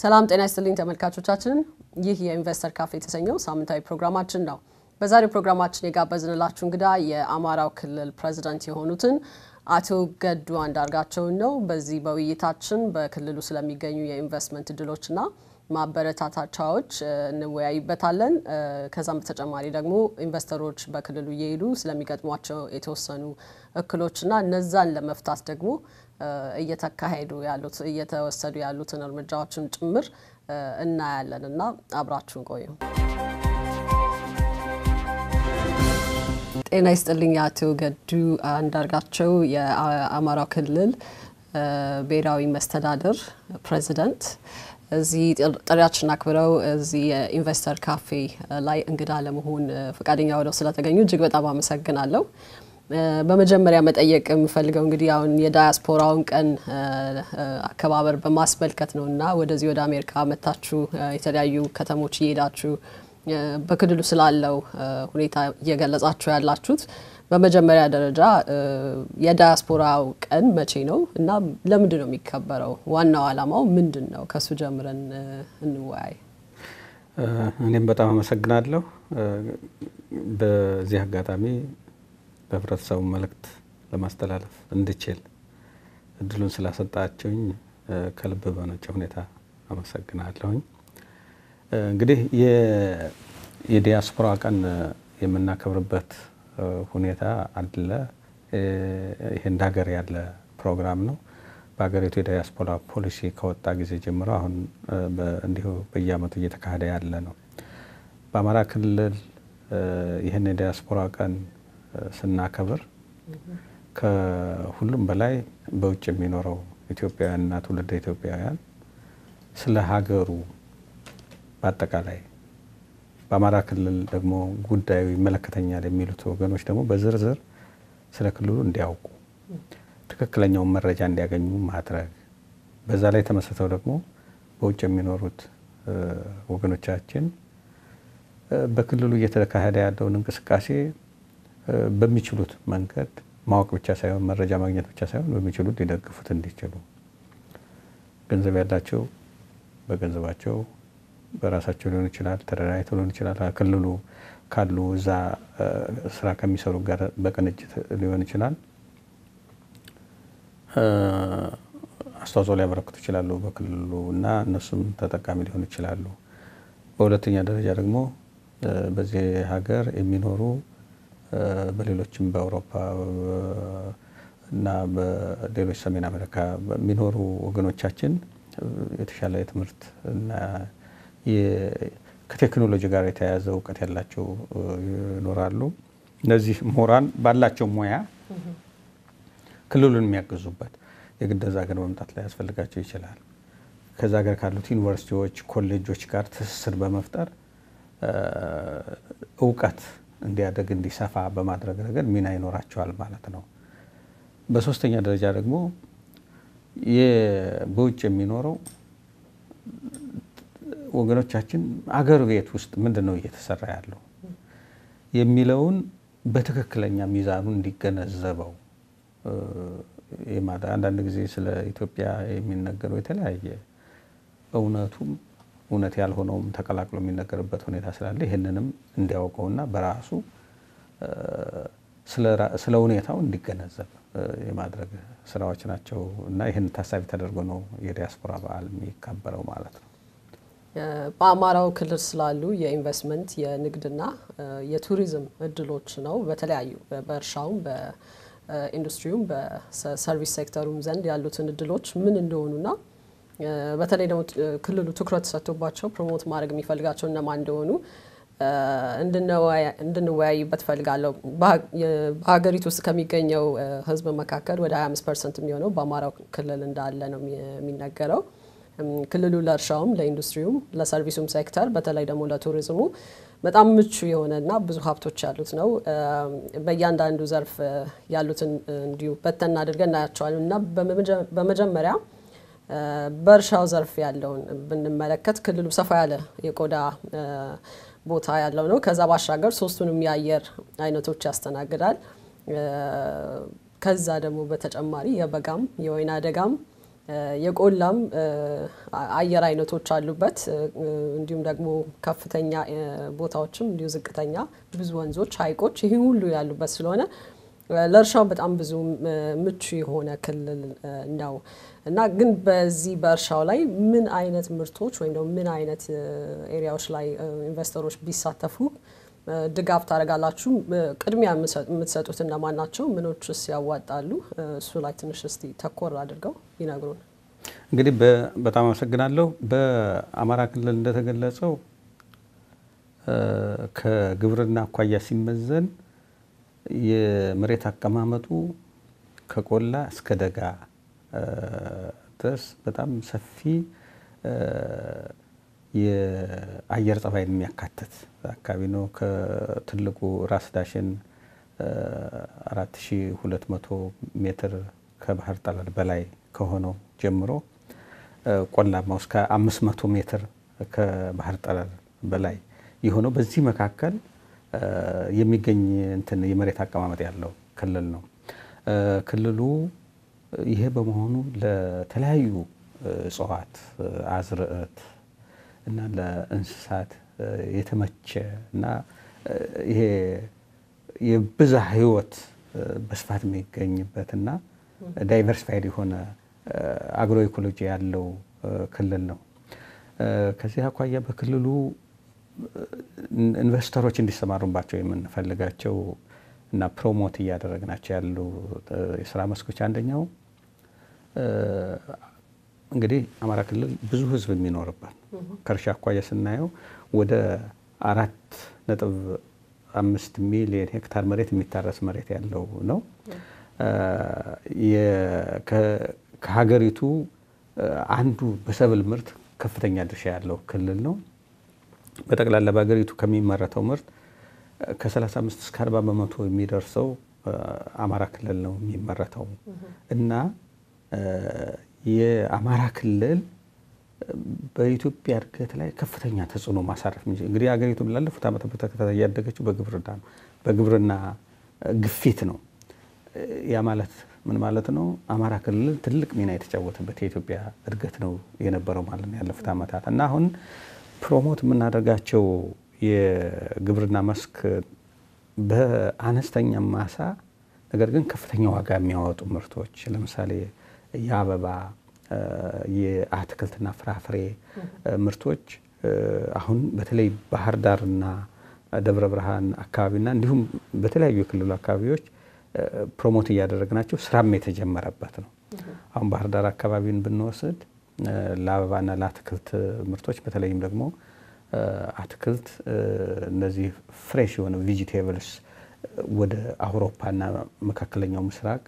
ሰላም ጤና ይስጥልኝ ተመልካቾቻችን፣ ይህ የኢንቨስተር ካፌ የተሰኘው ሳምንታዊ ፕሮግራማችን ነው። በዛሬው ፕሮግራማችን የጋበዝንላችሁ እንግዳ የአማራው ክልል ፕሬዚዳንት የሆኑትን አቶ ገዱ አንዳርጋቸውን ነው። በዚህ በውይይታችን በክልሉ ስለሚገኙ የኢንቨስትመንት እድሎችና ማበረታታቻዎች እንወያይበታለን። ከዛም በተጨማሪ ደግሞ ኢንቨስተሮች በክልሉ እየሄዱ ስለሚገጥሟቸው የተወሰኑ እክሎችና እነዛን ለመፍታት ደግሞ እየተካሄዱ ያሉት እየተወሰዱ ያሉትን እርምጃዎችን ጭምር እናያለን እና አብራችሁን ቆዩ። ጤና ይስጥልኝ። አቶ ገዱ አንዳርጋቸው የአማራው ክልል ብሔራዊ መስተዳድር ፕሬዚደንት እዚህ ጥሪያችን አክብረው እዚህ የኢንቨስተር ካፌ ላይ እንግዳ ለመሆን ፈቃደኛ ሆነው ስለተገኙ እጅግ በጣም አመሰግናለሁ። በመጀመሪያ መጠየቅ የምፈልገው እንግዲህ አሁን የዳያስፖራውን ቀን አከባበር በማስመልከት ነው እና ወደዚህ ወደ አሜሪካ መታችሁ የተለያዩ ከተሞች እየሄዳችሁ በክልሉ ስላለው ሁኔታ እየገለጻችሁ ያላችሁት በመጀመሪያ ደረጃ የዳያስፖራው ቀን መቼ ነው እና ለምንድን ነው የሚከበረው? ዋናው ዓላማው ምንድን ነው? ከሱ ጀምረን እንወያይ። እኔም በጣም አመሰግናለሁ በዚህ አጋጣሚ ለህብረተሰቡ መልእክት ለማስተላለፍ እንድችል እድሉን ስላሰጣችሁኝ ከልብ በመነጨ ሁኔታ አመሰግናለሁኝ። እንግዲህ የዲያስፖራ ቀን የምናከብርበት ሁኔታ አለ። ይሄ እንደ ሀገር ያለ ፕሮግራም ነው። በሀገሪቱ የዲያስፖራ ፖሊሲ ከወጣ ጊዜ ጀምሮ አሁን እንዲሁ በየአመቱ እየተካሄደ ያለ ነው። በአማራ ክልል ይህን የዲያስፖራ ቀን ስናከብር ከሁሉም በላይ በውጭ የሚኖረው ኢትዮጵያውያንና ትውልደ ኢትዮጵያውያን ስለ ሀገሩ በአጠቃላይ በአማራ ክልል ደግሞ ጉዳዩ ይመለከተኛል የሚሉት ወገኖች ደግሞ በዝርዝር ስለ ክልሉ እንዲያውቁ ትክክለኛውን መረጃ እንዲያገኙ ማድረግ በዛ ላይ ተመስርተው ደግሞ በውጭ የሚኖሩት ወገኖቻችን በክልሉ እየተካሄደ ያለውን እንቅስቃሴ በሚችሉት መንገድ ማወቅ ብቻ ሳይሆን መረጃ ማግኘት ብቻ ሳይሆን በሚችሉት ሊደግፉት እንዲችሉ ገንዘብ ያላቸው በገንዘባቸው በራሳቸው ሊሆን ይችላል፣ ተደራጅተው ሊሆን ይችላል፣ ክልሉ ካሉ እዛ ስራ ከሚሰሩ ጋር በቅንጅት ሊሆን ይችላል አስተዋጽኦ ሊያበረክቱ ይችላሉ በክልሉ እና እነሱም ተጠቃሚ ሊሆኑ ይችላሉ። በሁለተኛ ደረጃ ደግሞ በዚህ ሀገር የሚኖሩ በሌሎችም በአውሮፓ እና በሌሎች ሰሜን አሜሪካ በሚኖሩ ወገኖቻችን የተሻለ የትምህርት እና ከቴክኖሎጂ ጋር የተያያዘ እውቀት ያላቸው ይኖራሉ። እነዚህ ምሁራን ባላቸው ሙያ ክልሉን የሚያግዙበት የግድ እዛ ሀገር መምጣት ላይ ያስፈልጋቸው ይችላል። ከዛ ሀገር ካሉት ዩኒቨርሲቲዎች፣ ኮሌጆች ጋር ትስስር በመፍጠር እውቀት እንዲያደግ እንዲሰፋ በማድረግ ረገድ ሚና ይኖራቸዋል ማለት ነው። በሶስተኛ ደረጃ ደግሞ በውጭ የሚኖረው ወገኖቻችን አገር ቤት ውስጥ ምንድን ነው እየተሰራ ያለው የሚለውን በትክክለኛ ሚዛኑ እንዲገነዘበው አንዳንድ ጊዜ ስለ ኢትዮጵያ የሚነገረው የተለያየ እውነቱም እውነት ያልሆነውም ተቀላቅሎ የሚነገርበት ሁኔታ ስላለ ይህንንም እንዲያውቀውና በራሱ ስለ ሁኔታው እንዲገነዘብ የማድረግ ስራዎች ናቸው እና ይህን ታሳቢ ተደርጎ ነው የዲያስፖራ በዓል የሚከበረው ማለት ነው። በአማራው ክልል ስላሉ የኢንቨስትመንት የንግድና የቱሪዝም እድሎች ነው። በተለያዩ በእርሻውም በኢንዱስትሪውም በሰርቪስ ሴክተሩም ዘንድ ያሉትን እድሎች ምን እንደሆኑና በተለይ ደግሞ ክልሉ ትኩረት ሰጥቶባቸው ፕሮሞት ማድረግ የሚፈልጋቸው እነማን እንደሆኑ እንድንወያይበት ፈልጋለሁ። በሀገሪቱ ውስጥ ከሚገኘው ህዝብ መካከል ወደ 25 ፐርሰንት የሚሆነው በአማራው ክልል እንዳለ ነው የሚነገረው። ክልሉ ለእርሻውም፣ ለኢንዱስትሪውም፣ ለሰርቪሱም ሴክተር በተለይ ደግሞ ለቱሪዝሙ በጣም ምቹ የሆነና ብዙ ሀብቶች ያሉት ነው። በእያንዳንዱ ዘርፍ ያሉትን እንዲሁ በተና አድርገን እናያቸዋለን እና በመጀመሪያ በእርሻው ዘርፍ ያለውን ብንመለከት ክልሉ ሰፋ ያለ የቆዳ ቦታ ያለው ነው። ከዛ ባሻገር ሶስቱንም የአየር አይነቶች ያስተናግዳል። ከዛ ደግሞ በተጨማሪ የበጋም የወይና ደጋም የቆላም አየር አይነቶች አሉበት። እንዲሁም ደግሞ ከፍተኛ ቦታዎችም እንዲሁ ዝቅተኛ፣ ብዙ ወንዞች፣ ሀይቆች ይህ ሁሉ ያሉበት ስለሆነ ለእርሻው በጣም ብዙ ምቹ የሆነ ክልል ነው እና ግን በዚህ በእርሻው ላይ ምን አይነት ምርቶች ወይም ደግሞ ምን አይነት ኤሪያዎች ላይ ኢንቨስተሮች ቢሳተፉ ድጋፍ ታደርጋላችሁ? ቅድሚያ የምትሰጡት እነማን ናቸው? ምኖችስ ያዋጣሉ? እሱ ላይ ትንሽ እስቲ ተኮር አድርገው ይነግሩን። እንግዲህ በጣም አመሰግናለሁ። በአማራ ክልል እንደተገለጸው ከግብርና አኳያ ሲመዘን የመሬት አቀማመጡ ከቆላ እስከ ደጋ ድረስ በጣም ሰፊ የአየር ጸባይን የሚያካትት አካባቢ ነው። ከትልቁ ራስ ዳሽን 4200 ሜትር ከባህር ጠለል በላይ ከሆነው ጀምሮ ቆላማው እስከ 500 ሜትር ከባህር ጠለል በላይ የሆነው በዚህ መካከል የሚገኝ እንትን የመሬት አቀማመጥ ያለው ክልል ነው። ክልሉ ይሄ በመሆኑ ለተለያዩ እጽዋት አዝርዕት እና ለእንስሳት የተመቸ እና ይሄ የብዛ ህይወት በስፋት የሚገኝበት እና ዳይቨርሲፋይድ የሆነ አግሮ ኢኮሎጂ ያለው ክልል ነው። ከዚህ አኳያ በክልሉ ኢንቨስተሮች እንዲሰማሩባቸው የምንፈልጋቸው እና ፕሮሞት እያደረግናቸው ያሉ የስራ መስኮች አንደኛው እንግዲህ አማራ ክልል ብዙ ህዝብ የሚኖርበት ከእርሻ አኳያ ስናየው ወደ አራት ነጥብ አምስት ሚሊዮን ሄክታር መሬት የሚታረስ መሬት ያለው ነው። ከሀገሪቱ አንዱ በሰብል ምርት ከፍተኛ ድርሻ ያለው ክልል ነው። በጠቅላላ በሀገሪቱ ከሚመረተው ምርት ከ35 እስከ 40 በመቶ የሚደርሰው አማራ ክልል ነው የሚመረተው እና የአማራ ክልል በኢትዮጵያ እድገት ላይ ከፍተኛ ተጽዕኖ ማሳረፍ የሚችል እንግዲህ ሀገሪቱ ላለፉት ዓመታት በተከታታይ ያደገችው በግብርና ነው፣ በግብርና ግፊት ነው። ያ ማለት ምን ማለት ነው? አማራ ክልል ትልቅ ሚና የተጫወተበት የኢትዮጵያ እድገት ነው የነበረው ማለት ነው ያለፉት ዓመታት እና አሁን ፕሮሞት የምናደርጋቸው የግብርና መስክ በአነስተኛ ማሳ ነገር ግን ከፍተኛ ዋጋ የሚያወጡ ምርቶች ለምሳሌ የአበባ የአትክልትና ፍራፍሬ ምርቶች አሁን በተለይ ባህር ዳርና ደብረ ብርሃን አካባቢና እንዲሁም በተለያዩ የክልሉ አካባቢዎች ፕሮሞት እያደረግናቸው ስራም የተጀመረበት ነው። አሁን ባህር ዳር አካባቢን ብንወስድ ለአበባና ለአትክልት ምርቶች በተለይም ደግሞ አትክልት እነዚህ ፍሬሽ የሆነ ቪጂቴብልስ ወደ አውሮፓና መካከለኛው ምስራቅ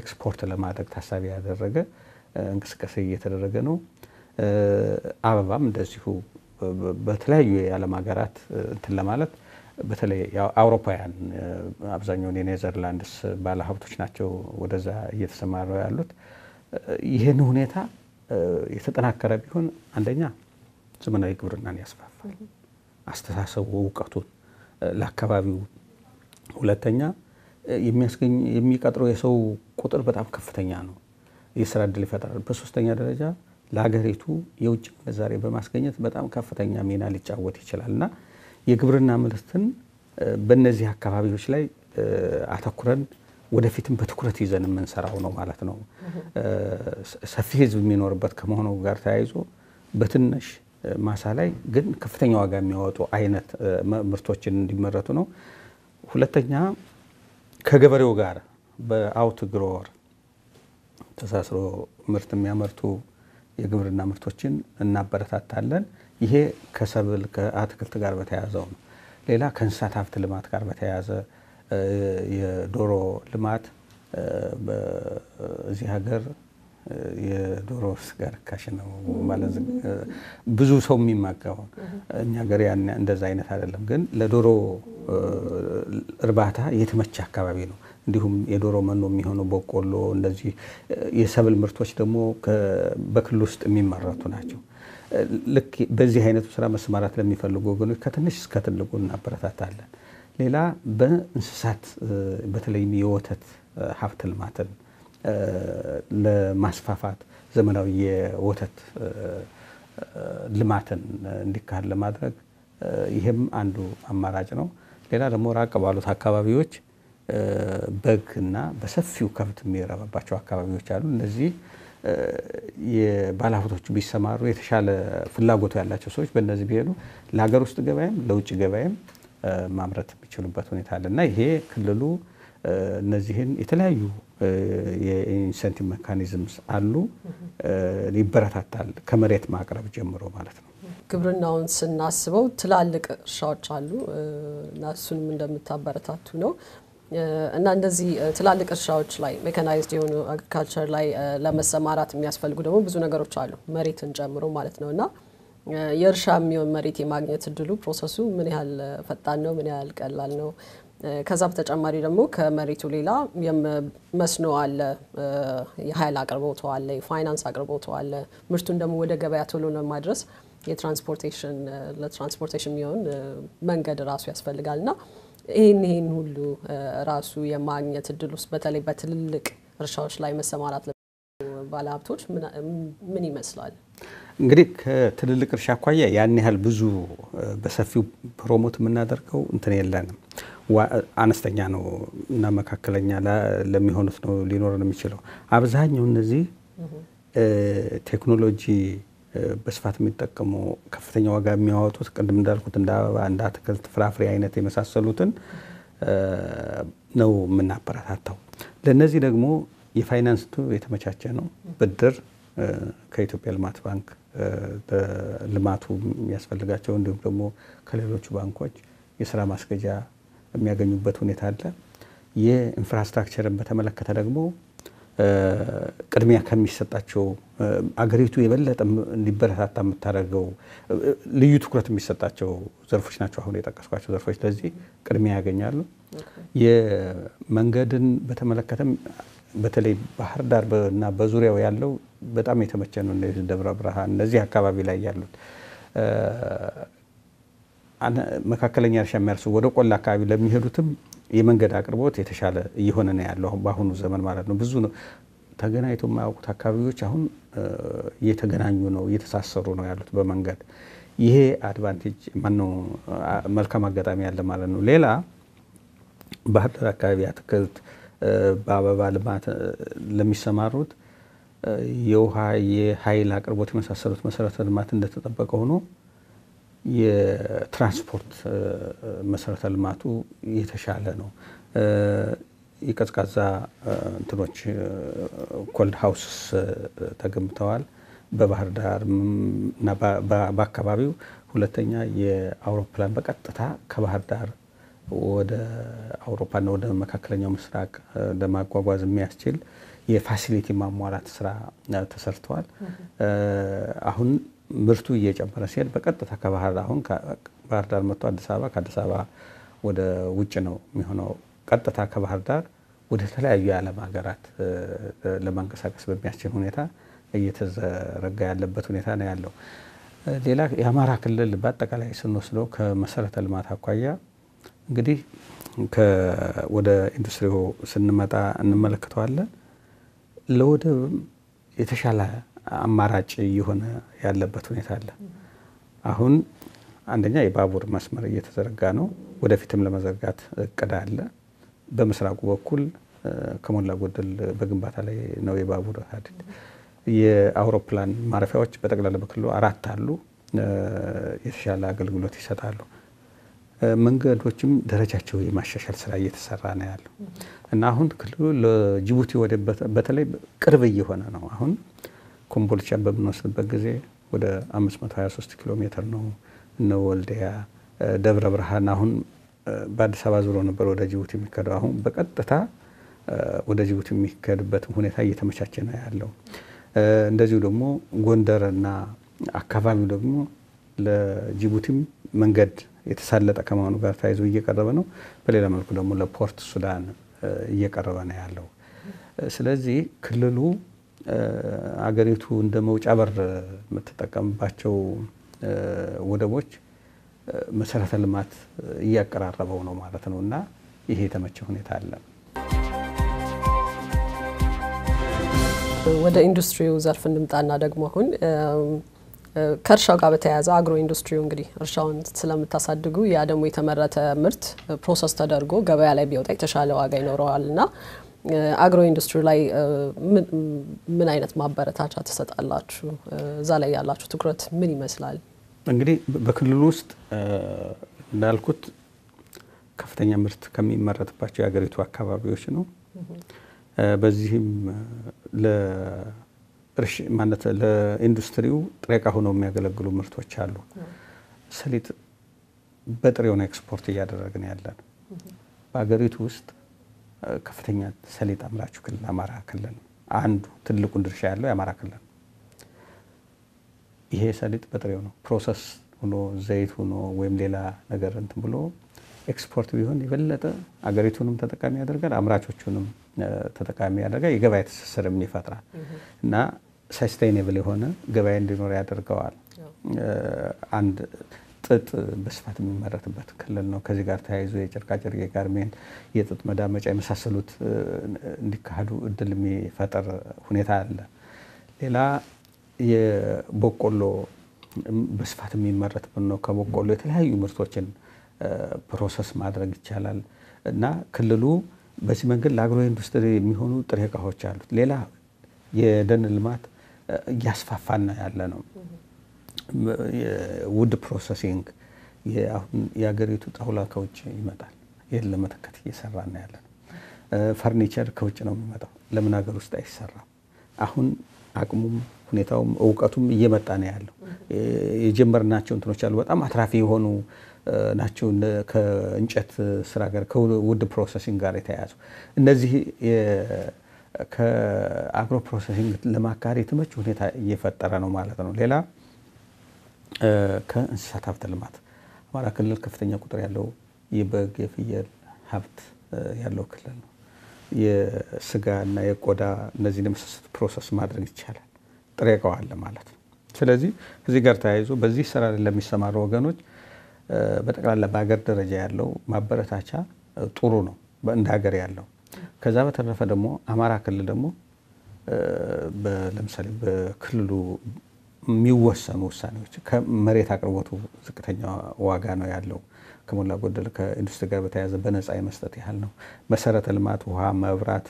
ኤክስፖርት ለማድረግ ታሳቢ ያደረገ እንቅስቃሴ እየተደረገ ነው። አበባም እንደዚሁ በተለያዩ የዓለም ሀገራት እንትን ለማለት በተለይ አውሮፓውያን አብዛኛውን የኔዘርላንድስ ባለሀብቶች ናቸው ወደዛ እየተሰማረው ያሉት። ይህን ሁኔታ የተጠናከረ ቢሆን አንደኛ ዘመናዊ ግብርናን ያስፋፋል፣ አስተሳሰቡ እውቀቱን ለአካባቢው። ሁለተኛ የሚያስገኝ የሚቀጥረው የሰው ቁጥር በጣም ከፍተኛ ነው፣ የስራ እድል ይፈጥራል። በሶስተኛ ደረጃ ለሀገሪቱ የውጭ ምንዛሬ በማስገኘት በጣም ከፍተኛ ሚና ሊጫወት ይችላል እና የግብርና ምርትን በእነዚህ አካባቢዎች ላይ አተኩረን ወደፊትም በትኩረት ይዘን የምንሰራው ነው ማለት ነው። ሰፊ ህዝብ የሚኖርበት ከመሆኑ ጋር ተያይዞ በትንሽ ማሳ ላይ ግን ከፍተኛ ዋጋ የሚያወጡ አይነት ምርቶችን እንዲመረቱ ነው። ሁለተኛ ከገበሬው ጋር በአውት ግሮወር ተሳስሮ ምርት የሚያመርቱ የግብርና ምርቶችን እናበረታታለን። ይሄ ከሰብል ከአትክልት ጋር በተያያዘው ነው። ሌላ ከእንስሳት ሀብት ልማት ጋር በተያያዘ የዶሮ ልማት በዚህ ሀገር የዶሮ ስጋ ርካሽ ነው ማለት ብዙ ሰው የሚመገበው እኛ ገር እንደዛ አይነት አይደለም። ግን ለዶሮ እርባታ የተመቸ አካባቢ ነው። እንዲሁም የዶሮ መኖ የሚሆነው በቆሎ፣ እንደዚህ የሰብል ምርቶች ደግሞ በክልል ውስጥ የሚመረቱ ናቸው። ልክ በዚህ አይነቱ ስራ መሰማራት ለሚፈልጉ ወገኖች ከትንሽ እስከ ትልቁ እናበረታታለን። ሌላ በእንስሳት በተለይም የወተት ሀብት ልማትን ለማስፋፋት ዘመናዊ የወተት ልማትን እንዲካሄድ ለማድረግ ይህም አንዱ አማራጭ ነው። ሌላ ደግሞ ራቅ ባሉት አካባቢዎች በግ እና በሰፊው ከብት የሚረባባቸው አካባቢዎች አሉ። እነዚህ የባለሀብቶቹ ቢሰማሩ የተሻለ ፍላጎቱ ያላቸው ሰዎች በእነዚህ ቢሄዱ ለሀገር ውስጥ ገበያም ለውጭ ገበያም ማምረት የሚችሉበት ሁኔታ አለ እና ይሄ ክልሉ እነዚህን የተለያዩ የኢንሰንቲቭ ሜካኒዝምስ አሉ ይበረታታል፣ ከመሬት ማቅረብ ጀምሮ ማለት ነው። ግብርናውን ስናስበው ትላልቅ እርሻዎች አሉ እና እሱንም እንደምታበረታቱ ነው እና እንደዚህ ትላልቅ እርሻዎች ላይ ሜካናይዝድ የሆኑ አግሪካልቸር ላይ ለመሰማራት የሚያስፈልጉ ደግሞ ብዙ ነገሮች አሉ መሬትን ጨምሮ ማለት ነው እና የእርሻ የሚሆን መሬት የማግኘት እድሉ ፕሮሰሱ ምን ያህል ፈጣን ነው? ምን ያህል ቀላል ነው? ከዛ በተጨማሪ ደግሞ ከመሬቱ ሌላ መስኖ አለ፣ የኃይል አቅርቦቱ አለ፣ የፋይናንስ አቅርቦቱ አለ። ምርቱን ደግሞ ወደ ገበያ ቶሎ ለማድረስ የትራንስፖርቴሽን ለትራንስፖርቴሽን የሚሆን መንገድ ራሱ ያስፈልጋል እና ይህን ይህን ሁሉ ራሱ የማግኘት እድል ውስጥ በተለይ በትልልቅ እርሻዎች ላይ መሰማራት ባለሀብቶች ምን ይመስላል? እንግዲህ ከትልልቅ እርሻ አኳያ ያን ያህል ብዙ በሰፊው ፕሮሞት የምናደርገው እንትን የለንም። አነስተኛ ነው እና መካከለኛ ለሚሆኑት ነው ሊኖረን የሚችለው። አብዛኛው እነዚህ ቴክኖሎጂ በስፋት የሚጠቀሙ ከፍተኛ ዋጋ የሚያወጡት ቅድም እንዳልኩት እንደ አበባ፣ እንደ አትክልት፣ ፍራፍሬ አይነት የመሳሰሉትን ነው የምናበረታታው። ለእነዚህ ደግሞ የፋይናንስ የተመቻቸ ነው ብድር ከኢትዮጵያ ልማት ባንክ ልማቱ የሚያስፈልጋቸው እንዲሁም ደግሞ ከሌሎቹ ባንኮች የስራ ማስገጃ የሚያገኙበት ሁኔታ አለ። የኢንፍራስትራክቸርን በተመለከተ ደግሞ ቅድሚያ ከሚሰጣቸው አገሪቱ የበለጠ እንዲበረታታ የምታደርገው ልዩ ትኩረት የሚሰጣቸው ዘርፎች ናቸው አሁን የጠቀስኳቸው ዘርፎች። ለዚህ ቅድሚያ ያገኛሉ። የመንገድን በተመለከተም በተለይ ባህር ዳር እና በዙሪያው ያለው በጣም የተመቸ ነው። ደብረ ብርሃን እነዚህ አካባቢ ላይ ያሉት መካከለኛ እርሻ የሚያርሱ ወደ ቆላ አካባቢ ለሚሄዱትም የመንገድ አቅርቦት የተሻለ እየሆነ ነው ያለው በአሁኑ ዘመን ማለት ነው። ብዙ ነው ተገናኝቶ የማያውቁት አካባቢዎች አሁን እየተገናኙ ነው፣ እየተሳሰሩ ነው ያሉት በመንገድ ይሄ አድቫንቴጅ ማነው መልካም አጋጣሚ ያለ ማለት ነው። ሌላ ባህር ዳር አካባቢ አትክልት በአበባ ልማት ለሚሰማሩት የውሃ የኃይል አቅርቦት የመሳሰሉት መሰረተ ልማት እንደተጠበቀ ሆኖ የትራንስፖርት መሰረተ ልማቱ የተሻለ ነው። የቀዝቃዛ እንትኖች ኮልድ ሀውስስ ተገንብተዋል በባህር ዳር እና በአካባቢው። ሁለተኛ የአውሮፕላን በቀጥታ ከባህር ዳር ወደ አውሮፓና ወደ መካከለኛው ምስራቅ ለማጓጓዝ የሚያስችል የፋሲሊቲ ማሟላት ስራ ተሰርተዋል። አሁን ምርቱ እየጨመረ ሲሄድ በቀጥታ ከባህር አሁን ባህር ዳር መጥቶ አዲስ አበባ ከአዲስ አበባ ወደ ውጭ ነው የሚሆነው። ቀጥታ ከባህር ዳር ወደ ተለያዩ የዓለም ሀገራት ለማንቀሳቀስ በሚያስችል ሁኔታ እየተዘረጋ ያለበት ሁኔታ ነው ያለው። ሌላ የአማራ ክልል በአጠቃላይ ስንወስደው ከመሰረተ ልማት አኳያ እንግዲህ ወደ ኢንዱስትሪው ስንመጣ እንመለከተዋለን። ለወደብ የተሻለ አማራጭ እየሆነ ያለበት ሁኔታ አለ። አሁን አንደኛ የባቡር መስመር እየተዘረጋ ነው። ወደፊትም ለመዘርጋት እቅድ አለ። በምስራቁ በኩል ከሞላ ጎደል በግንባታ ላይ ነው የባቡር ሀዲድ። የአውሮፕላን ማረፊያዎች በጠቅላላ በክልሉ አራት አሉ። የተሻለ አገልግሎት ይሰጣሉ። መንገዶችም ደረጃቸው የማሻሻል ስራ እየተሰራ ነው ያለው እና አሁን ክልሉ ለጅቡቲ ወደ በተለይ ቅርብ እየሆነ ነው። አሁን ኮምቦልቻ በምንወስድበት ጊዜ ወደ 523 ኪሎ ሜትር ነው። እነ ወልዲያ፣ ደብረ ብርሃን አሁን በአዲስ አበባ ዙሮ ነበር ወደ ጅቡቲ የሚከደው። አሁን በቀጥታ ወደ ጅቡቲ የሚካሄድበት ሁኔታ እየተመቻቸ ነው ያለው። እንደዚሁ ደግሞ ጎንደርና አካባቢው ደግሞ ለጅቡቲም መንገድ የተሳለጠ ከመሆኑ ጋር ተያይዞ እየቀረበ ነው። በሌላ መልኩ ደግሞ ለፖርት ሱዳን እየቀረበ ነው ያለው። ስለዚህ ክልሉ አገሪቱ እንደ መውጫ በር የምትጠቀምባቸው ወደቦች መሰረተ ልማት እያቀራረበው ነው ማለት ነው እና ይሄ የተመቸ ሁኔታ አለ። ወደ ኢንዱስትሪው ዘርፍ እንምጣና ደግሞ አሁን ከእርሻው ጋር በተያያዘ አግሮ ኢንዱስትሪው እንግዲህ እርሻውን ስለምታሳድጉ ያ ደግሞ የተመረተ ምርት ፕሮሰስ ተደርጎ ገበያ ላይ ቢወጣ የተሻለ ዋጋ ይኖረዋል እና አግሮ ኢንዱስትሪ ላይ ምን አይነት ማበረታቻ ትሰጣላችሁ? እዛ ላይ ያላችሁ ትኩረት ምን ይመስላል? እንግዲህ በክልሉ ውስጥ እንዳልኩት ከፍተኛ ምርት ከሚመረትባቸው የሀገሪቱ አካባቢዎች ነው። በዚህም ማለት ለኢንዱስትሪው ጥሬ ዕቃ ሆነው የሚያገለግሉ ምርቶች አሉ። ሰሊጥ በጥሬው ነው ኤክስፖርት እያደረግን ያለን። በሀገሪቱ ውስጥ ከፍተኛ ሰሊጥ አምራቹ ክልል አማራ ክልል አንዱ ትልቁን ድርሻ ያለው የአማራ ክልል ይሄ ሰሊጥ በጥሬው ነው ፕሮሰስ ሆኖ ዘይት ሆኖ ወይም ሌላ ነገር እንትን ብሎ ኤክስፖርት ቢሆን የበለጠ አገሪቱንም ተጠቃሚ ያደርጋል፣ አምራቾቹንም ተጠቃሚ ያደርጋል፣ የገበያ ትስስርም ይፈጥራል እና ሳስቴይኔብል የሆነ ገበያ እንዲኖር ያደርገዋል። አንድ ጥጥ በስፋት የሚመረትበት ክልል ነው። ከዚህ ጋር ተያይዞ የጨርቃጨርቅ፣ የጋርሜንት፣ የጥጥ መዳመጫ የመሳሰሉት እንዲካሄዱ እድል የሚፈጠር ሁኔታ አለ። ሌላ የበቆሎ በስፋት የሚመረትበት ነው። ከበቆሎ የተለያዩ ምርቶችን ፕሮሰስ ማድረግ ይቻላል እና ክልሉ በዚህ መንገድ ለአግሮ ኢንዱስትሪ የሚሆኑ ጥሬ እቃዎች አሉት። ሌላ የደን ልማት እያስፋፋን ያለ ነው። ውድ ፕሮሰሲንግ አሁን የሀገሪቱ ጣውላ ከውጭ ይመጣል። ይህን ለመተከት እየሰራ ነው ያለ ነው። ፈርኒቸር ከውጭ ነው የሚመጣው። ለምን ሀገር ውስጥ አይሰራም? አሁን አቅሙም ሁኔታውም እውቀቱም እየመጣ ነው ያለው። የጀመርናቸው እንትኖች አሉ በጣም አትራፊ የሆኑ ናቸው። ከእንጨት ስራ ጋር ከውድ ፕሮሰሲንግ ጋር የተያያዙ እነዚህ ከአግሮ ፕሮሰሲንግ ለማካሄድ የተመች ሁኔታ እየፈጠረ ነው ማለት ነው። ሌላ ከእንስሳት ሀብት ልማት አማራ ክልል ከፍተኛ ቁጥር ያለው የበግ የፍየል ሀብት ያለው ክልል ነው። የስጋ እና የቆዳ እነዚህን የመሳሰሉት ፕሮሰስ ማድረግ ይቻላል። ጥሬ አለ ማለት ነው። ስለዚህ እዚህ ጋር ተያይዞ በዚህ ስራ ለሚሰማሩ ወገኖች በጠቅላላ በሀገር ደረጃ ያለው ማበረታቻ ጥሩ ነው እንደ ሀገር ያለው። ከዛ በተረፈ ደግሞ አማራ ክልል ደግሞ ለምሳሌ በክልሉ የሚወሰኑ ውሳኔዎች ከመሬት አቅርቦቱ ዝቅተኛ ዋጋ ነው ያለው። ከሞላ ጎደል ከኢንዱስትሪ ጋር በተያያዘ በነፃ የመስጠት ያህል ነው። መሰረተ ልማት፣ ውሃ፣ መብራት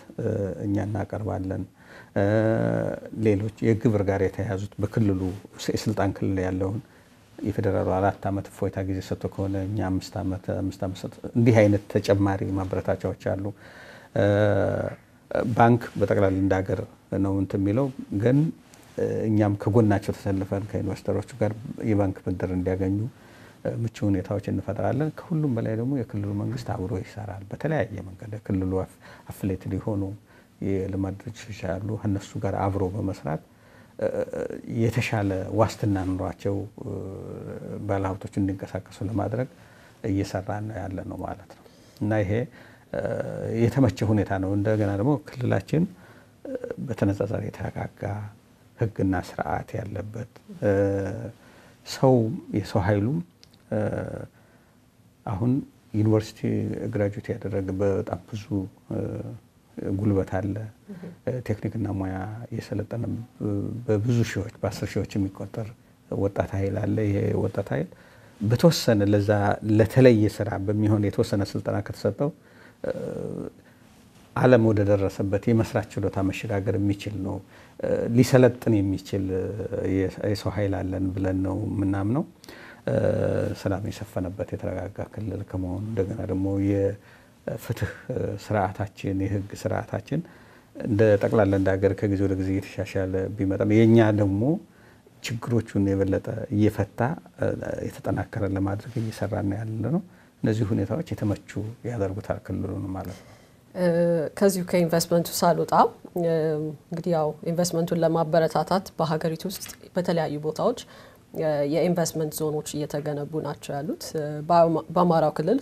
እኛ እናቀርባለን። ሌሎች የግብር ጋር የተያያዙት በክልሉ የስልጣን ክልል ያለውን የፌዴራሉ አራት ዓመት እፎይታ ጊዜ ሰጥቶ ከሆነ እኛ አምስት ዓመት አምስት ዓመት እንዲህ አይነት ተጨማሪ ማበረታቻዎች አሉ። ባንክ በጠቅላላ እንደ ሀገር ነው እንትን የሚለው ግን እኛም ከጎናቸው ተሰልፈን ከኢንቨስተሮቹ ጋር የባንክ ብድር እንዲያገኙ ምቹ ሁኔታዎች እንፈጥራለን። ከሁሉም በላይ ደግሞ የክልሉ መንግስት አብሮ ይሰራል። በተለያየ መንገድ የክልሉ አፍሌት ሊሆኑ የልማት ድርጅቶች ያሉ እነሱ ጋር አብሮ በመስራት የተሻለ ዋስትና ኑሯቸው ባለሀብቶች እንዲንቀሳቀሱ ለማድረግ እየሰራን ያለ ነው ማለት ነው እና ይሄ የተመቸ ሁኔታ ነው። እንደገና ደግሞ ክልላችን በተነጻጻሪ የተረጋጋ ሕግና ስርዓት ያለበት ሰው የሰው ኃይሉም አሁን ዩኒቨርሲቲ ግራጁዌት ያደረገ በጣም ብዙ ጉልበት አለ፣ ቴክኒክና ሙያ የሰለጠነ በብዙ ሺዎች በአስር ሺዎች የሚቆጠር ወጣት ኃይል አለ። ይሄ ወጣት ኃይል በተወሰነ ለዛ ለተለየ ስራ በሚሆን የተወሰነ ስልጠና ከተሰጠው ዓለም ወደ ደረሰበት የመስራት ችሎታ መሸጋገር የሚችል ነው። ሊሰለጥን የሚችል የሰው ኃይል አለን ብለን ነው የምናምነው። ሰላም የሰፈነበት የተረጋጋ ክልል ከመሆኑ እንደገና ደግሞ ፍትህ ስርዓታችን የህግ ስርዓታችን እንደ ጠቅላላ እንደ ሀገር ከጊዜ ወደ ጊዜ እየተሻሻለ ቢመጣም የእኛ ደግሞ ችግሮቹን የበለጠ እየፈታ የተጠናከረ ለማድረግ ነው ያለ ነው። እነዚህ ሁኔታዎች የተመቹ ያደርጉታል ክልሉን ማለት ነው። ከዚሁ ከኢንቨስትመንቱ ሳልወጣ እንግዲህ ያው ኢንቨስትመንቱን ለማበረታታት በሀገሪቱ ውስጥ በተለያዩ ቦታዎች የኢንቨስትመንት ዞኖች እየተገነቡ ናቸው ያሉት። በአማራው ክልል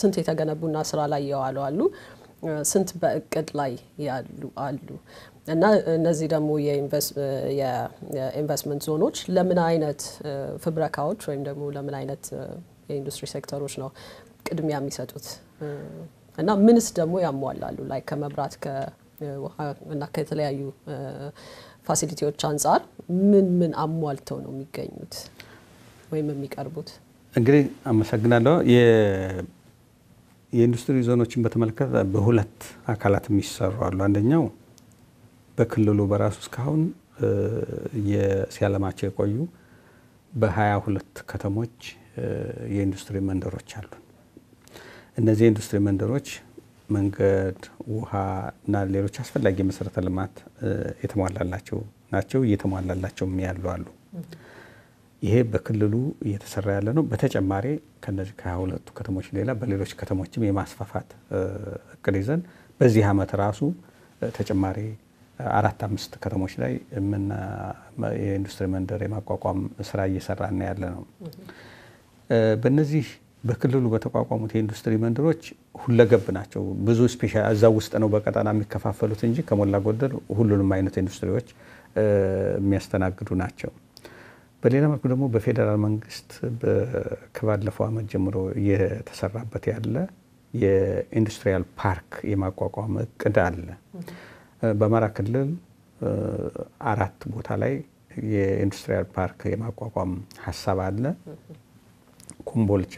ስንት የተገነቡና ስራ ላይ የዋሉ አሉ? ስንት በእቅድ ላይ ያሉ አሉ? እና እነዚህ ደግሞ የኢንቨስትመንት ዞኖች ለምን አይነት ፍብረካዎች ወይም ደግሞ ለምን አይነት የኢንዱስትሪ ሴክተሮች ነው ቅድሚያ የሚሰጡት እና ምንስ ደግሞ ያሟላሉ ላይ ከመብራት ከውሃ እና ከተለያዩ ፋሲሊቲዎች አንጻር ምን ምን አሟልተው ነው የሚገኙት ወይም የሚቀርቡት? እንግዲህ አመሰግናለሁ። የኢንዱስትሪ ዞኖችን በተመለከተ በሁለት አካላት የሚሰሩ አሉ። አንደኛው በክልሉ በራሱ እስካሁን ሲያለማቸው የቆዩ በሀያ ሁለት ከተሞች የኢንዱስትሪ መንደሮች አሉ። እነዚህ የኢንዱስትሪ መንደሮች መንገድ፣ ውሃ እና ሌሎች አስፈላጊ መሰረተ ልማት የተሟላላቸው ናቸው። እየተሟላላቸውም ያሉ አሉ። ይሄ በክልሉ እየተሰራ ያለ ነው። በተጨማሪ ከነዚህ ከሀያ ሁለቱ ከተሞች ሌላ በሌሎች ከተሞችም የማስፋፋት እቅድ ይዘን በዚህ ዓመት ራሱ ተጨማሪ አራት አምስት ከተሞች ላይ የኢንዱስትሪ መንደር የማቋቋም ስራ እየሰራ ያለ ነው። በእነዚህ በክልሉ በተቋቋሙት የኢንዱስትሪ መንደሮች ሁለገብ ናቸው። ብዙ ስፔሻ እዛ ውስጥ ነው በቀጠና የሚከፋፈሉት እንጂ ከሞላ ጎደል ሁሉንም አይነት ኢንዱስትሪዎች የሚያስተናግዱ ናቸው። በሌላ መልኩ ደግሞ በፌዴራል መንግስት ከባለፈው ዓመት ጀምሮ እየተሰራበት ያለ የኢንዱስትሪያል ፓርክ የማቋቋም እቅድ አለ። በአማራ ክልል አራት ቦታ ላይ የኢንዱስትሪያል ፓርክ የማቋቋም ሀሳብ አለ። ኮምቦልቻ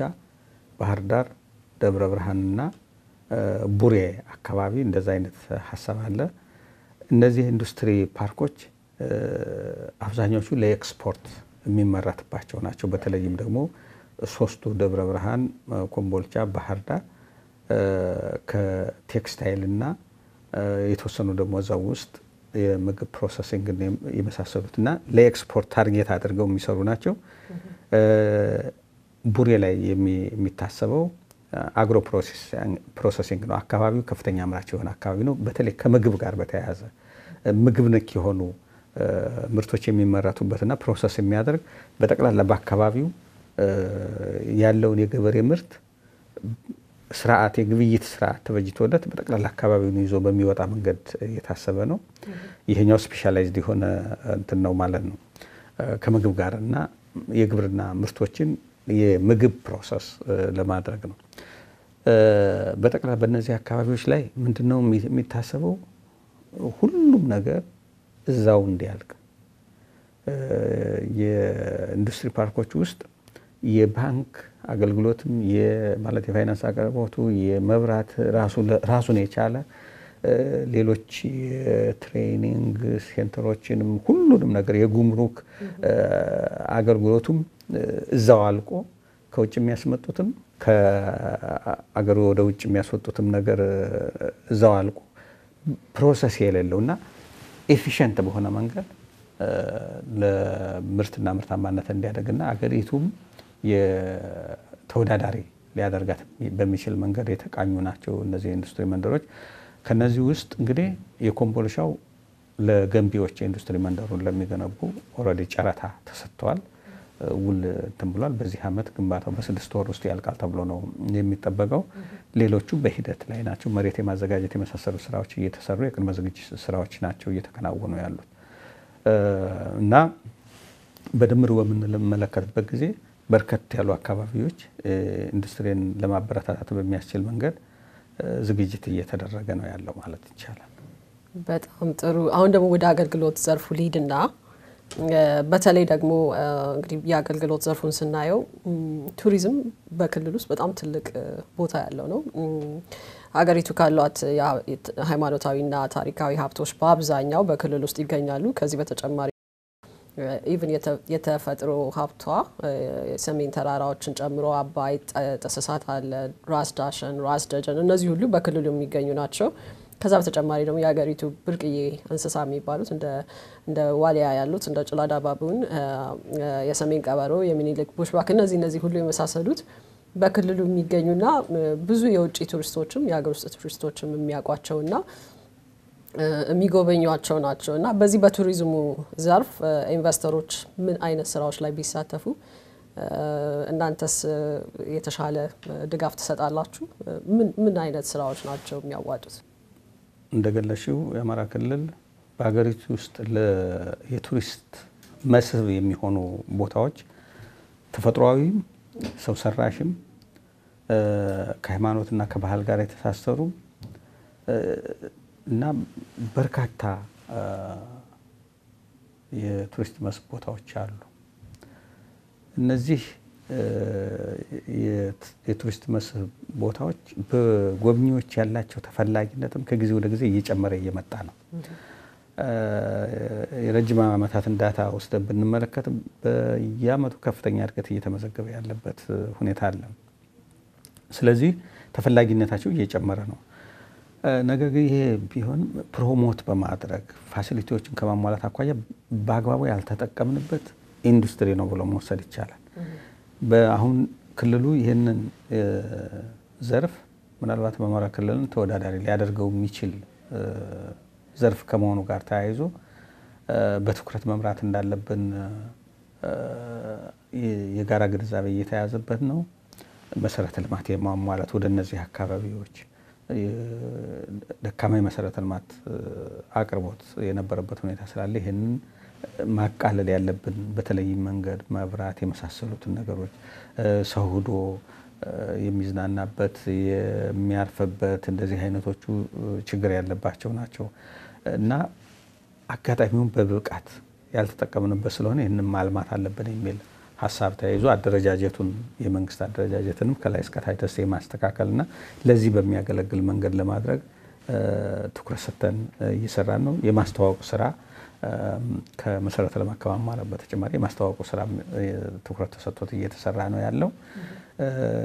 ባህር ዳር፣ ደብረ ብርሃንና ቡሬ አካባቢ እንደዛ አይነት ሀሳብ አለ። እነዚህ ኢንዱስትሪ ፓርኮች አብዛኞቹ ለኤክስፖርት የሚመረትባቸው ናቸው። በተለይም ደግሞ ሶስቱ ደብረ ብርሃን፣ ኮምቦልቻ፣ ባህር ዳር ከቴክስታይልና የተወሰኑ ደግሞ እዛ ውስጥ የምግብ ፕሮሰሲንግ የመሳሰሉትና ለኤክስፖርት ታርጌት አድርገው የሚሰሩ ናቸው። ቡሬ ላይ የሚታሰበው አግሮ ፕሮሰሲንግ ነው። አካባቢው ከፍተኛ አምራች የሆነ አካባቢ ነው። በተለይ ከምግብ ጋር በተያያዘ ምግብ ነክ የሆኑ ምርቶች የሚመረቱበትና ፕሮሰስ የሚያደርግ በጠቅላላ በአካባቢው ያለውን የገበሬ ምርት ስርዓት የግብይት ስርዓት ተበጅቶለት በጠቅላላ አካባቢውን ይዞ በሚወጣ መንገድ የታሰበ ነው። ይሄኛው ስፔሻላይዝድ የሆነ እንትን ነው ማለት ነው ከምግብ ጋር እና የግብርና ምርቶችን የምግብ ፕሮሰስ ለማድረግ ነው። በጠቅላ በእነዚህ አካባቢዎች ላይ ምንድነው የሚታሰበው? ሁሉም ነገር እዛው እንዲያልቅ የኢንዱስትሪ ፓርኮች ውስጥ የባንክ አገልግሎትም ማለት የፋይናንስ አቅርቦቱ የመብራት ራሱን የቻለ ሌሎች የትሬኒንግ ሴንተሮችንም ሁሉንም ነገር የጉምሩክ አገልግሎቱም እዛው አልቆ ከውጭ የሚያስመጡትም ከአገሩ ወደ ውጭ የሚያስወጡትም ነገር እዛው አልቆ ፕሮሰስ የሌለው እና ኤፊሽንት በሆነ መንገድ ለምርትና ምርታማነት እንዲያደግና አገሪቱም የተወዳዳሪ ሊያደርጋት በሚችል መንገድ የተቃኙ ናቸው እነዚህ የኢንዱስትሪ መንደሮች። ከነዚህ ውስጥ እንግዲህ የኮምቦልሻው ለገንቢዎች የኢንዱስትሪ መንደሩን ለሚገነቡ ኦልሬዲ ጨረታ ተሰጥተዋል። ውል እንትን ብሏል። በዚህ ዓመት ግንባታው በስድስት ወር ውስጥ ያልቃል ተብሎ ነው የሚጠበቀው። ሌሎቹ በሂደት ላይ ናቸው። መሬት የማዘጋጀት የመሳሰሉ ስራዎች እየተሰሩ የቅድመ ዝግጅት ስራዎች ናቸው እየተከናወኑ ያሉት እና በድምር በምንመለከትበት ጊዜ በርከት ያሉ አካባቢዎች ኢንዱስትሪን ለማበረታታት በሚያስችል መንገድ ዝግጅት እየተደረገ ነው ያለው ማለት ይቻላል። በጣም ጥሩ። አሁን ደግሞ ወደ አገልግሎት ዘርፉ ልሂድና በተለይ ደግሞ እንግዲህ የአገልግሎት ዘርፉን ስናየው ቱሪዝም በክልል ውስጥ በጣም ትልቅ ቦታ ያለው ነው። ሀገሪቱ ካሏት ሃይማኖታዊና ታሪካዊ ሀብቶች በአብዛኛው በክልል ውስጥ ይገኛሉ። ከዚህ በተጨማሪ ኢቭን የተፈጥሮ ሀብቷ የሰሜን ተራራዎችን ጨምሮ አባይ፣ ጥስሳት አለ፣ ራስ ዳሸን፣ ራስ ደጀን እነዚህ ሁሉ በክልሉ የሚገኙ ናቸው። ከዛ በተጨማሪ ደግሞ የሀገሪቱ ብርቅዬ እንስሳ የሚባሉት እንደ እንደ ዋሊያ ያሉት እንደ ጭላዳ ባቡን፣ የሰሜን ቀበሮ፣ የሚኒሊክ ቡሽባክ እነዚህ እነዚህ ሁሉ የመሳሰሉት በክልሉ የሚገኙና ብዙ የውጭ ቱሪስቶችም የሀገር ውስጥ ቱሪስቶችም የሚያውቋቸውና የሚጎበኟቸው ናቸው እና በዚህ በቱሪዝሙ ዘርፍ ኢንቨስተሮች ምን አይነት ስራዎች ላይ ቢሳተፉ እናንተስ የተሻለ ድጋፍ ትሰጣላችሁ? ምን ምን አይነት ስራዎች ናቸው የሚያዋጡት? እንደገለሽው የአማራ ክልል በሀገሪቱ ውስጥ የቱሪስት መስህብ የሚሆኑ ቦታዎች ተፈጥሯዊም ሰው ሰራሽም ከሃይማኖትና ከባህል ጋር የተሳሰሩ እና በርካታ የቱሪስት መስህብ ቦታዎች አሉ። እነዚህ የቱሪስት መስህብ ቦታዎች በጎብኚዎች ያላቸው ተፈላጊነትም ከጊዜ ወደ ጊዜ እየጨመረ እየመጣ ነው። የረጅም ዓመታትን ዳታ ወስደን ብንመለከት በየዓመቱ ከፍተኛ እድገት እየተመዘገበ ያለበት ሁኔታ አለ። ስለዚህ ተፈላጊነታቸው እየጨመረ ነው። ነገር ግን ይሄ ቢሆን ፕሮሞት በማድረግ ፋሲሊቲዎችን ከማሟላት አኳያ በአግባቡ ያልተጠቀምንበት ኢንዱስትሪ ነው ብሎ መውሰድ ይቻላል። በአሁን ክልሉ ይህንን ዘርፍ ምናልባት በአማራ ክልልን ተወዳዳሪ ሊያደርገው የሚችል ዘርፍ ከመሆኑ ጋር ተያይዞ በትኩረት መምራት እንዳለብን የጋራ ግንዛቤ እየተያዘበት ነው። መሰረተ ልማት የማሟላት ወደ እነዚህ አካባቢዎች ደካማ የመሰረተ ልማት አቅርቦት የነበረበት ሁኔታ ስላለ ይህንን ማቃለል ያለብን በተለይም መንገድ፣ መብራት የመሳሰሉትን ነገሮች ሰው ሂዶ የሚዝናናበት የሚያርፍበት እንደዚህ አይነቶቹ ችግር ያለባቸው ናቸው። እና አጋጣሚውን በብቃት ያልተጠቀምንበት ስለሆነ ይህንን ማልማት አለብን የሚል ሀሳብ ተያይዞ አደረጃጀቱን የመንግስት አደረጃጀትንም ከላይ እስከታች ድረስ የማስተካከልና ለዚህ በሚያገለግል መንገድ ለማድረግ ትኩረት ሰጥተን እየሰራን ነው። የማስተዋወቁ ስራ ከመሰረተ ልማት በተጨማሪ የማስተዋወቁ ስራ ትኩረት ተሰጥቶት እየተሰራ ነው ያለው።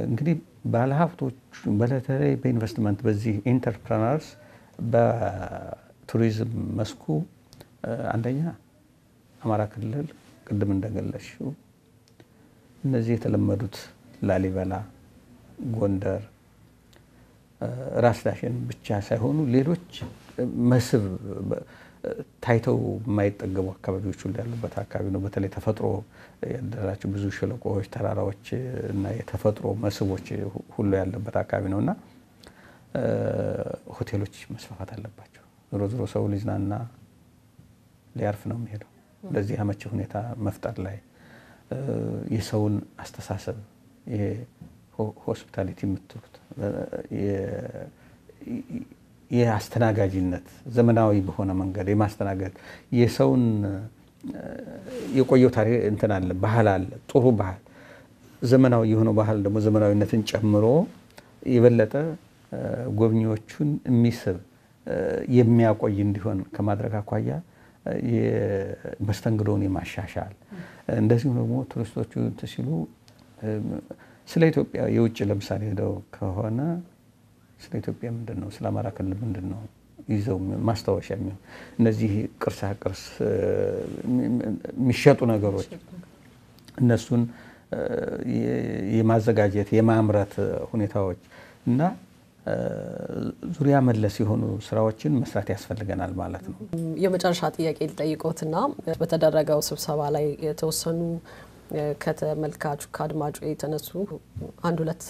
እንግዲህ ባለሀብቶች በተለይ በኢንቨስትመንት በዚህ ኢንተርፕረነርስ ቱሪዝም መስኩ አንደኛ አማራ ክልል ቅድም እንደገለሽው እነዚህ የተለመዱት ላሊበላ፣ ጎንደር፣ ራስ ዳሸን ብቻ ሳይሆኑ ሌሎች መስህብ ታይተው የማይጠገቡ አካባቢዎች ሁሉ ያሉበት አካባቢ ነው። በተለይ ተፈጥሮ ያደራቸው ብዙ ሸለቆዎች፣ ተራራዎች እና የተፈጥሮ መስህቦች ሁሉ ያለበት አካባቢ ነው እና ሆቴሎች መስፋፋት አለባቸው። ዞሮ ዞሮ ሰው ሊዝናና ሊያርፍ ነው የሚሄደው። ለዚህ አመቺ ሁኔታ መፍጠር ላይ የሰውን አስተሳሰብ ይሄ ሆስፒታሊቲ የምትሉት የአስተናጋጅነት ዘመናዊ በሆነ መንገድ የማስተናገድ የሰውን የቆየው ታሪክ እንትን አለ፣ ባህል አለ፣ ጥሩ ባህል ዘመናዊ የሆነው ባህል ደግሞ ዘመናዊነትን ጨምሮ የበለጠ ጎብኚዎቹን የሚስብ የሚያቆይ እንዲሆን ከማድረግ አኳያ መስተንግዶውን የማሻሻል እንደዚሁም ደግሞ ቱሪስቶቹ ሲሉ ስለ ኢትዮጵያ የውጭ ለምሳሌ ሄደው ከሆነ ስለ ኢትዮጵያ ምንድን ነው፣ ስለ አማራ ክልል ምንድን ነው ይዘው ማስታወሻ የሚሆን እነዚህ ቅርሳ ቅርስ የሚሸጡ ነገሮች እነሱን የማዘጋጀት የማምረት ሁኔታዎች እና ዙሪያ መለስ የሆኑ ስራዎችን መስራት ያስፈልገናል ማለት ነው። የመጨረሻ ጥያቄ ልጠይቆትና በተደረገው ስብሰባ ላይ የተወሰኑ ከተመልካቹ ከአድማጩ የተነሱ አንድ ሁለት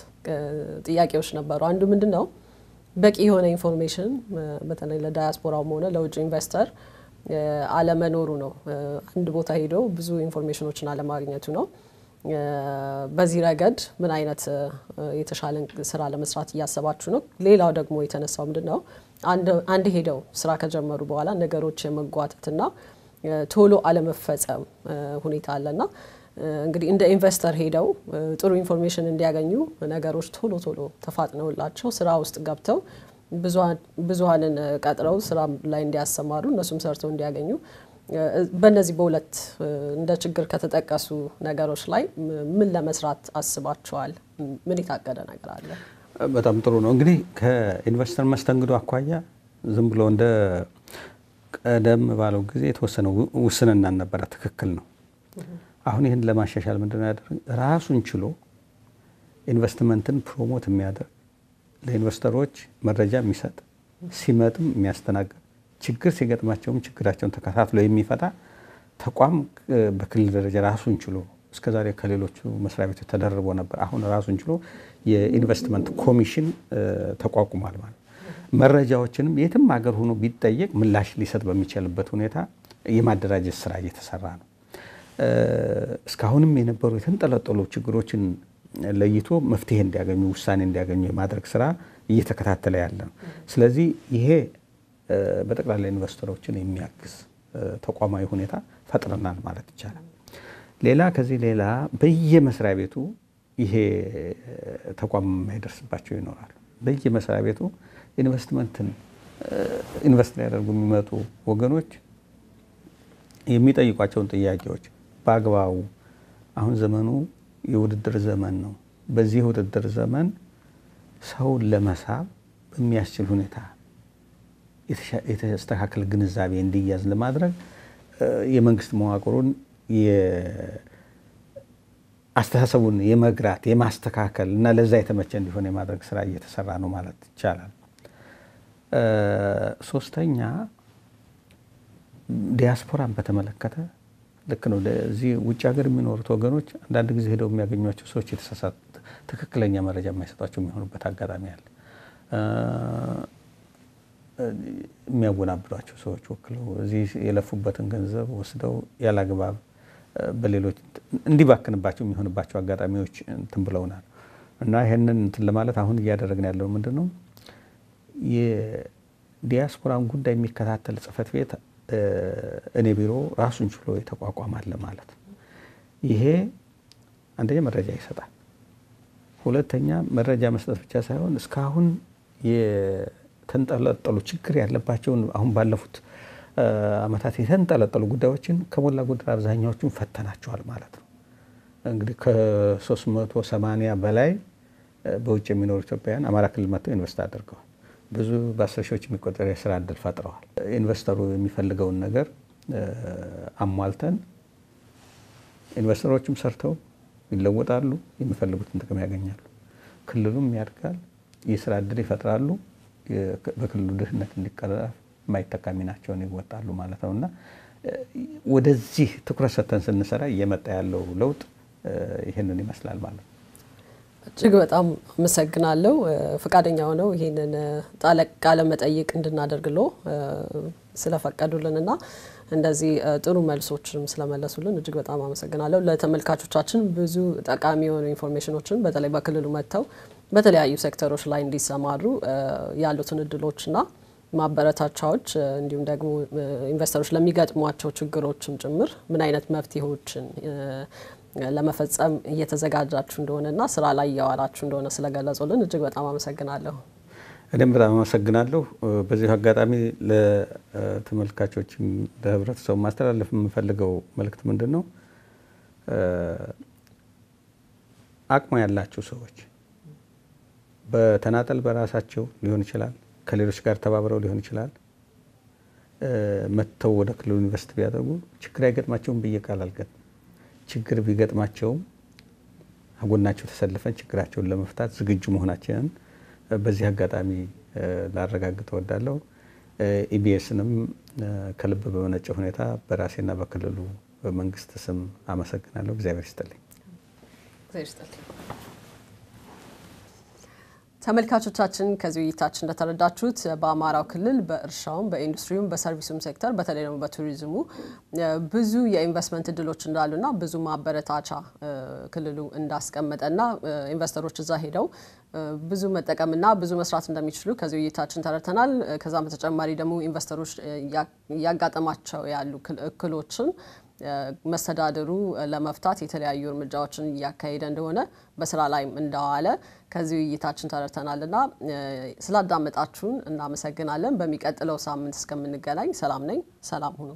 ጥያቄዎች ነበሩ። አንዱ ምንድን ነው በቂ የሆነ ኢንፎርሜሽን በተለይ ለዳያስፖራውም ሆነ ለውጭ ኢንቨስተር አለመኖሩ ነው። አንድ ቦታ ሄዶ ብዙ ኢንፎርሜሽኖችን አለማግኘቱ ነው። በዚህ ረገድ ምን አይነት የተሻለ ስራ ለመስራት እያሰባችሁ ነው? ሌላው ደግሞ የተነሳው ምንድን ነው፣ አንድ ሄደው ስራ ከጀመሩ በኋላ ነገሮች የመጓተትና ቶሎ አለመፈጸም ሁኔታ አለና እንግዲህ እንደ ኢንቨስተር ሄደው ጥሩ ኢንፎርሜሽን እንዲያገኙ ነገሮች ቶሎ ቶሎ ተፋጥነውላቸው ስራ ውስጥ ገብተው ብዙሀንን ቀጥረው ስራ ላይ እንዲያሰማሩ እነሱም ሰርተው እንዲያገኙ በእነዚህ በሁለት እንደ ችግር ከተጠቀሱ ነገሮች ላይ ምን ለመስራት አስባችኋል? ምን የታቀደ ነገር አለ? በጣም ጥሩ ነው። እንግዲህ ከኢንቨስተር መስተንግዶ አኳያ ዝም ብሎ እንደ ቀደም ባለው ጊዜ የተወሰነ ውስንናን ነበረ። ትክክል ነው። አሁን ይህን ለማሻሻል ምንድነው ያደረግ ራሱን ችሎ ኢንቨስትመንትን ፕሮሞት የሚያደርግ ለኢንቨስተሮች መረጃ የሚሰጥ ሲመጥም የሚያስተናግድ ችግር ሲገጥማቸውም ችግራቸውን ተከታትሎ የሚፈታ ተቋም በክልል ደረጃ ራሱን ችሎ እስከዛሬ ከሌሎቹ መስሪያ ቤቶች ተደርቦ ነበር። አሁን ራሱን ችሎ የኢንቨስትመንት ኮሚሽን ተቋቁሟል ማለት መረጃዎችንም የትም ሀገር ሆኖ ቢጠየቅ ምላሽ ሊሰጥ በሚችልበት ሁኔታ የማደራጀት ስራ እየተሰራ ነው። እስካሁንም የነበሩ የተንጠለጠሉ ችግሮችን ለይቶ መፍትሄ እንዲያገኙ ውሳኔ እንዲያገኙ የማድረግ ስራ እየተከታተለ ያለ ነው። ስለዚህ ይሄ በጠቅላላ ኢንቨስተሮችን የሚያግዝ ተቋማዊ ሁኔታ ፈጥረናል ማለት ይቻላል። ሌላ ከዚህ ሌላ በየመስሪያ ቤቱ ይሄ ተቋም የማይደርስባቸው ይኖራሉ። በየመስሪያ ቤቱ ኢንቨስትመንትን ኢንቨስት ሊያደርጉ የሚመጡ ወገኖች የሚጠይቋቸውን ጥያቄዎች በአግባቡ አሁን ዘመኑ የውድድር ዘመን ነው። በዚህ ውድድር ዘመን ሰውን ለመሳብ በሚያስችል ሁኔታ የተስተካከለ ግንዛቤ እንዲያዝ ለማድረግ የመንግስት መዋቅሩን አስተሳሰቡን የመግራት የማስተካከል እና ለዛ የተመቸ እንዲሆን የማድረግ ስራ እየተሰራ ነው ማለት ይቻላል። ሶስተኛ ዲያስፖራን በተመለከተ ልክ ነው። እዚህ ውጭ ሀገር የሚኖሩት ወገኖች አንዳንድ ጊዜ ሄደው የሚያገኟቸው ሰዎች የተሳሳት ትክክለኛ መረጃ የማይሰጧቸው የሚሆኑበት አጋጣሚ አለ። የሚያወናብዷቸው ሰዎች ወክለው እዚህ የለፉበትን ገንዘብ ወስደው ያላግባብ በሌሎች እንዲባክንባቸው የሚሆንባቸው አጋጣሚዎች እንትን ብለውናል እና ይህንን እንትን ለማለት አሁን እያደረግን ያለው ምንድን ነው? የዲያስፖራን ጉዳይ የሚከታተል ጽህፈት ቤት እኔ ቢሮ ራሱን ችሎ የተቋቋማለ ማለት ነው። ይሄ አንደኛ መረጃ ይሰጣል፣ ሁለተኛ መረጃ መስጠት ብቻ ሳይሆን እስካሁን የተንጠለጠሉ ችግር ያለባቸውን አሁን ባለፉት ዓመታት የተንጠለጠሉ ጉዳዮችን ከሞላ ጎደል አብዛኛዎቹን ፈተናቸዋል ማለት ነው። እንግዲህ ከ380 በላይ በውጭ የሚኖሩ ኢትዮጵያውያን አማራ ክልል መጥተው ኢንቨስት አድርገዋል። ብዙ በአስር ሺዎች የሚቆጠር የስራ እድል ፈጥረዋል። ኢንቨስተሩ የሚፈልገውን ነገር አሟልተን ኢንቨስተሮቹም ሰርተው ይለወጣሉ፣ የሚፈልጉትን ጥቅም ያገኛሉ፣ ክልሉም ያድጋል፣ የስራ እድል ይፈጥራሉ። በክልሉ ድህነት እንዲቀረፍ የማይተካ ሚናቸውን ይወጣሉ ማለት ነው እና ወደዚህ ትኩረት ሰተን ስንሰራ እየመጣ ያለው ለውጥ ይህንን ይመስላል ማለት ነው። እጅግ በጣም አመሰግናለሁ። ፈቃደኛ ሆነው ይህንን ቃለ መጠይቅ እንድናደርግሎ ስለፈቀዱልን እንደዚህ ጥሩ መልሶችንም ስለመለሱልን እጅግ በጣም አመሰግናለሁ። ለተመልካቾቻችን ብዙ ጠቃሚ የሆኑ ኢንፎርሜሽኖችን በተለይ በክልሉ መጥተው በተለያዩ ሴክተሮች ላይ እንዲሰማሩ ያሉትን እድሎችና ማበረታቻዎች እንዲሁም ደግሞ ኢንቨስተሮች ለሚገጥሟቸው ችግሮችም ጭምር ምን አይነት መፍትሄዎችን ለመፈጸም እየተዘጋጃችሁ እንደሆነና ስራ ላይ እያዋላችሁ እንደሆነ ስለገለጹልን እጅግ በጣም አመሰግናለሁ። እኔም በጣም አመሰግናለሁ። በዚሁ አጋጣሚ ለተመልካቾችም ለህብረተሰቡ ማስተላለፍ የምፈልገው መልእክት ምንድን ነው? አቅሙ ያላችሁ ሰዎች በተናጠል በራሳቸው ሊሆን ይችላል፣ ከሌሎች ጋር ተባብረው ሊሆን ይችላል። መጥተው ወደ ክልሉ ዩኒቨርስቲ ቢያደርጉ ችግር አይገጥማቸውም ብዬ ቃል አልገጥም። ችግር ቢገጥማቸውም አጎናቸው ተሰልፈን ችግራቸውን ለመፍታት ዝግጁ መሆናችንን በዚህ አጋጣሚ ላረጋግጥ እወዳለሁ። ኢቢኤስንም ከልብ በመነጨ ሁኔታ በራሴና በክልሉ መንግስት ስም አመሰግናለሁ። እግዚአብሔር ይስጥልኝ። ተመልካቾቻችን ከዚህ ውይይታችን እንደተረዳችሁት በአማራው ክልል በእርሻውም በኢንዱስትሪውም በሰርቪሱም ሴክተር በተለይ ደግሞ በቱሪዝሙ ብዙ የኢንቨስትመንት እድሎች እንዳሉና ብዙ ማበረታቻ ክልሉ እንዳስቀመጠና ኢንቨስተሮች እዛ ሄደው ብዙ መጠቀምና ብዙ መስራት እንደሚችሉ ከዚህ ውይይታችን ተረድተናል። ከዛም በተጨማሪ ደግሞ ኢንቨስተሮች እያጋጠማቸው ያሉ እክሎችን መስተዳድሩ ለመፍታት የተለያዩ እርምጃዎችን እያካሄደ እንደሆነ በስራ ላይም እንደዋለ ከዚህ ውይይታችን ተረድተናል እና ስላዳመጣችሁን እናመሰግናለን። በሚቀጥለው ሳምንት እስከምንገናኝ ሰላም ነኝ። ሰላም ሁኑ።